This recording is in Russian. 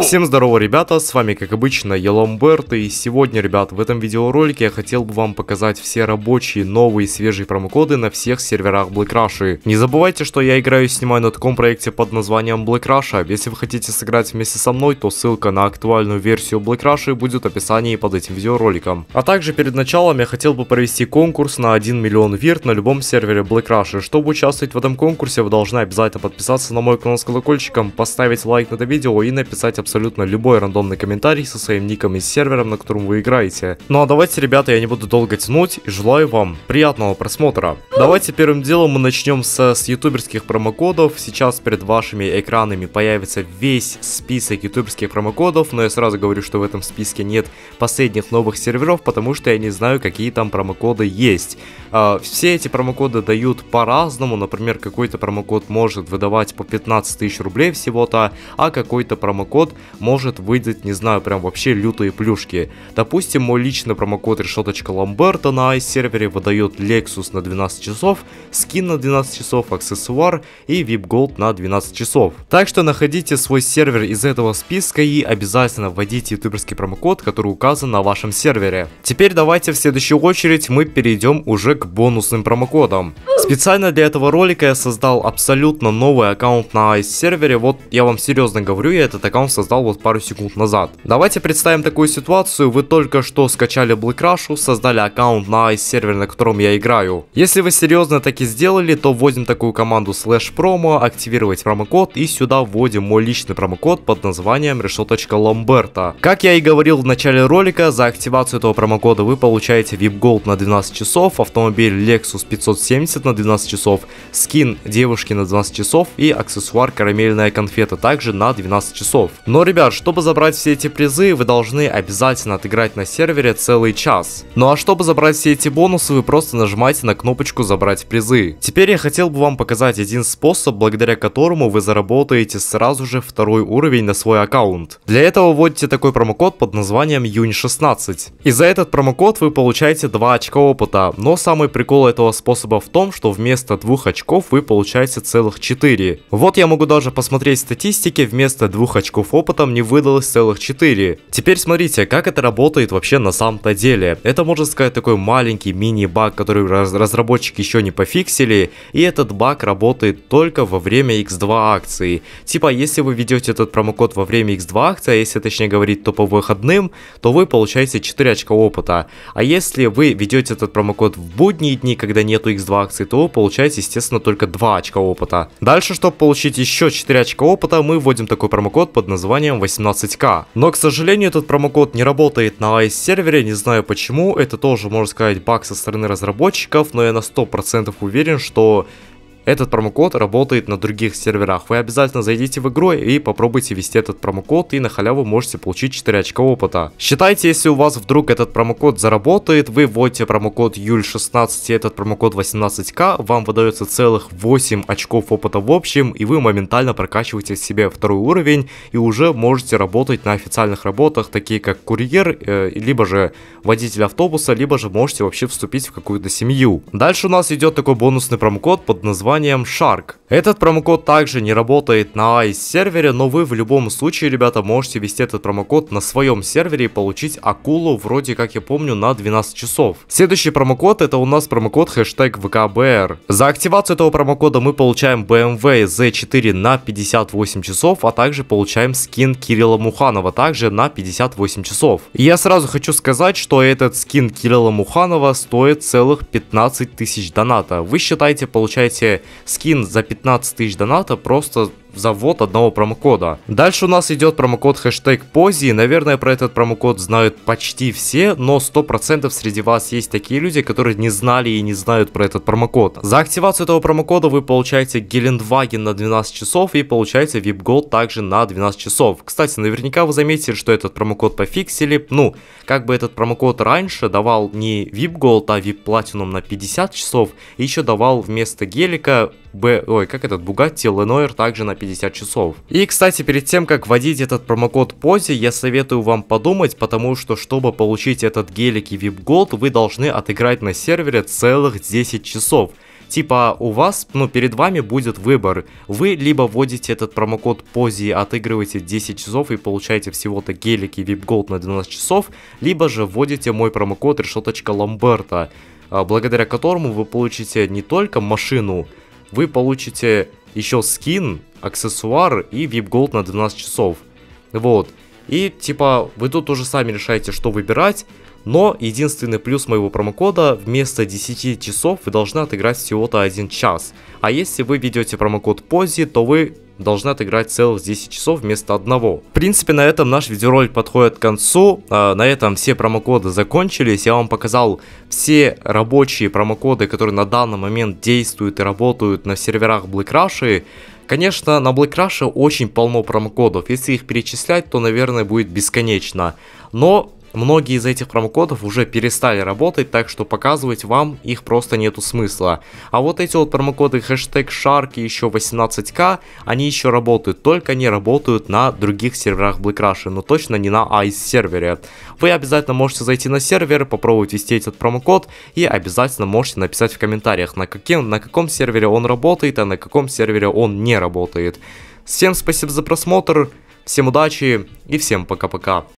Всем здорово, ребята, с вами как обычно Еломберт, и сегодня, ребят, в этом видеоролике я хотел бы вам показать все рабочие, новые, свежие промокоды на всех серверах Black Rush. Не забывайте, что я играю и снимаю на таком проекте под названием Black Rush. Если вы хотите сыграть вместе со мной, то ссылка на актуальную версию Black Rush будет в описании под этим видеороликом. А также перед началом я хотел бы провести конкурс на 1 миллион вирт на любом сервере Black Rush. Чтобы участвовать в этом конкурсе, вы должны обязательно подписаться на мой канал с колокольчиком, поставить лайк на это видео и написать абсолютно любой рандомный комментарий со своим ником и сервером, на котором вы играете. Ну а давайте, ребята, я не буду долго тянуть и желаю вам приятного просмотра. Давайте первым делом мы начнем со, с ютуберских промокодов. Сейчас перед вашими экранами появится весь список ютуберских промокодов, но я сразу говорю, что в этом списке нет последних новых серверов, потому что я не знаю, какие там промокоды есть. А, все эти промокоды дают по-разному, например, какой-то промокод может выдавать по 15 тысяч рублей всего-то, а какой-то промокод промокод может выдать, не знаю, прям вообще лютые плюшки. Допустим, мой личный промокод решеточка ламберта на айс сервере выдает Lexus на 12 часов, скин на 12 часов, аксессуар и VIP Gold на 12 часов. Так что находите свой сервер из этого списка и обязательно вводите ютуберский промокод, который указан на вашем сервере. Теперь давайте в следующую очередь мы перейдем уже к бонусным промокодам. Специально для этого ролика я создал абсолютно новый аккаунт на Ice сервере, вот я вам серьезно говорю, я этот аккаунт создал вот пару секунд назад. Давайте представим такую ситуацию, вы только что скачали Black Rush, создали аккаунт на Ice сервере, на котором я играю. Если вы серьезно так и сделали, то вводим такую команду слэш промо, активировать промокод и сюда вводим мой личный промокод под названием решеточка Как я и говорил в начале ролика, за активацию этого промокода вы получаете VIP Gold на 12 часов, автомобиль Lexus 570 на 12 часов, скин девушки на 12 часов и аксессуар карамельная конфета также на 12 часов. Но, ребят, чтобы забрать все эти призы, вы должны обязательно отыграть на сервере целый час. Ну а чтобы забрать все эти бонусы, вы просто нажимаете на кнопочку «Забрать призы». Теперь я хотел бы вам показать один способ, благодаря которому вы заработаете сразу же второй уровень на свой аккаунт. Для этого вводите такой промокод под названием «Юнь16». И за этот промокод вы получаете 2 очка опыта, но самый прикол этого способа в том, что вместо двух очков вы получаете целых 4. Вот я могу даже посмотреть статистики, вместо двух очков опыта мне выдалось целых 4. Теперь смотрите, как это работает вообще на самом-то деле. Это, можно сказать, такой маленький мини-баг, который раз разработчики еще не пофиксили, и этот баг работает только во время x2 акции. Типа, если вы ведете этот промокод во время x2 акции, а если точнее говорить, то по выходным, то вы получаете 4 очка опыта. А если вы ведете этот промокод в будние дни, когда нету x2 акции, то вы получаете, естественно, только 2 очка опыта. Дальше, чтобы получить еще 4 очка опыта, мы вводим такой промокод под названием 18к. Но, к сожалению, этот промокод не работает на ice сервере, не знаю почему, это тоже, можно сказать, баг со стороны разработчиков, но я на 100% уверен, что этот промокод работает на других серверах. Вы обязательно зайдите в игру и попробуйте ввести этот промокод и на халяву можете получить 4 очка опыта. Считайте, если у вас вдруг этот промокод заработает, вы вводите промокод Юль16 и этот промокод 18к, вам выдается целых 8 очков опыта в общем и вы моментально прокачиваете себе второй уровень и уже можете работать на официальных работах, такие как курьер, э, либо же водитель автобуса, либо же можете вообще вступить в какую-то семью. Дальше у нас идет такой бонусный промокод под названием названием Shark. Этот промокод также не работает на ICE сервере, но вы в любом случае, ребята, можете ввести этот промокод на своем сервере и получить акулу, вроде как я помню, на 12 часов. Следующий промокод это у нас промокод хэштег ВКБР. За активацию этого промокода мы получаем BMW Z4 на 58 часов, а также получаем скин Кирилла Муханова также на 58 часов. И я сразу хочу сказать, что этот скин Кирилла Муханова стоит целых 15 тысяч доната. Вы считаете, получаете Скин за 15 тысяч доната просто завод одного промокода. Дальше у нас идет промокод хэштег пози. Наверное, про этот промокод знают почти все, но 100% среди вас есть такие люди, которые не знали и не знают про этот промокод. За активацию этого промокода вы получаете Гелендваген на 12 часов и получаете VIP голд также на 12 часов. Кстати, наверняка вы заметили, что этот промокод пофиксили. Ну, как бы этот промокод раньше давал не VIP голд а VIP платинум на 50 часов, и еще давал вместо гелика Б... Ой, как этот Bugatti Lenoir также на 50 часов. И, кстати, перед тем, как вводить этот промокод позе, я советую вам подумать, потому что, чтобы получить этот гелик и VIP Gold, вы должны отыграть на сервере целых 10 часов. Типа у вас, ну перед вами будет выбор. Вы либо вводите этот промокод пози, отыгрываете 10 часов и получаете всего-то Гелик и VIP Gold на 12 часов, либо же вводите мой промокод решеточка Ламберта а, благодаря которому вы получите не только машину, вы получите еще скин, аксессуар и VIP Gold на 12 часов. Вот. И типа вы тут уже сами решаете, что выбирать. Но единственный плюс моего промокода, вместо 10 часов вы должны отыграть всего-то 1 час. А если вы ведете промокод позже, то вы должна отыграть целых 10 часов вместо одного. В принципе, на этом наш видеоролик подходит к концу. А, на этом все промокоды закончились. Я вам показал все рабочие промокоды, которые на данный момент действуют и работают на серверах Black Rush. Конечно, на Black Rush очень полно промокодов. Если их перечислять, то, наверное, будет бесконечно. Но Многие из этих промокодов уже перестали работать, так что показывать вам их просто нету смысла. А вот эти вот промокоды хэштег Shark и еще 18к, они еще работают, только они работают на других серверах Black Rush, но точно не на ICE сервере. Вы обязательно можете зайти на сервер, попробовать ввести этот промокод и обязательно можете написать в комментариях, на, каким, на каком сервере он работает, а на каком сервере он не работает. Всем спасибо за просмотр, всем удачи и всем пока-пока.